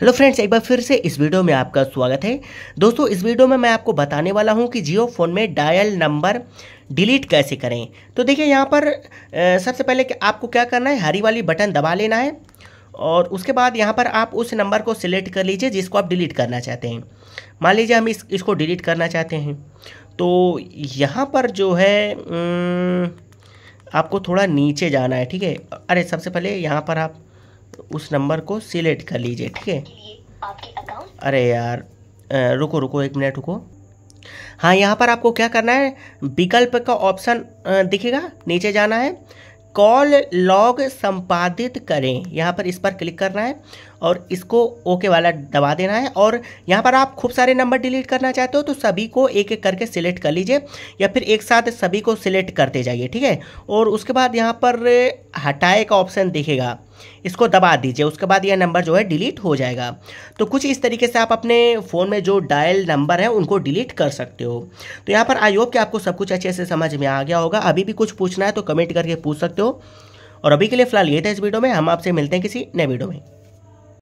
hello friends एक बार फिर से इस वीडियो में आपका स्वागत है दोस्तों इस वीडियो में मैं आपको बताने वाला हूं कि जियो फ़ोन में डायल नंबर डिलीट कैसे करें तो देखिए यहाँ पर सबसे पहले कि आपको क्या करना है हरी वाली बटन दबा लेना है और उसके बाद यहाँ पर आप उस नंबर को सिलेक्ट कर लीजिए जिसको आप डिलीट करना चाहते हैं मान लीजिए हम इस इसको डिलीट करना चाहते हैं तो यहाँ पर जो है आपको थोड़ा नीचे जाना है ठीक है अरे सबसे पहले यहाँ पर आप तो उस नंबर को सिलेक्ट कर लीजिए ठीक है अरे यार रुको रुको एक मिनट रुको हाँ यहाँ पर आपको क्या करना है विकल्प का ऑप्शन दिखेगा नीचे जाना है कॉल लॉग संपादित करें यहाँ पर इस पर क्लिक करना है और इसको ओके वाला दबा देना है और यहाँ पर आप खूब सारे नंबर डिलीट करना चाहते हो तो सभी को एक एक करके सिलेक्ट कर लीजिए या फिर एक साथ सभी को सिलेक्ट करते जाइए ठीक है और उसके बाद यहाँ पर हटाए का ऑप्शन दिखेगा इसको दबा दीजिए उसके बाद यह नंबर जो है डिलीट हो जाएगा तो कुछ इस तरीके से आप अपने फ़ोन में जो डायल नंबर है उनको डिलीट कर सकते हो तो यहाँ पर आई होप कि आपको सब कुछ अच्छे से समझ में आ गया होगा अभी भी कुछ पूछना है तो कमेंट करके पूछ सकते हो और अभी के लिए फिलहाल ये था इस वीडियो में हम आपसे मिलते हैं किसी नए वीडियो में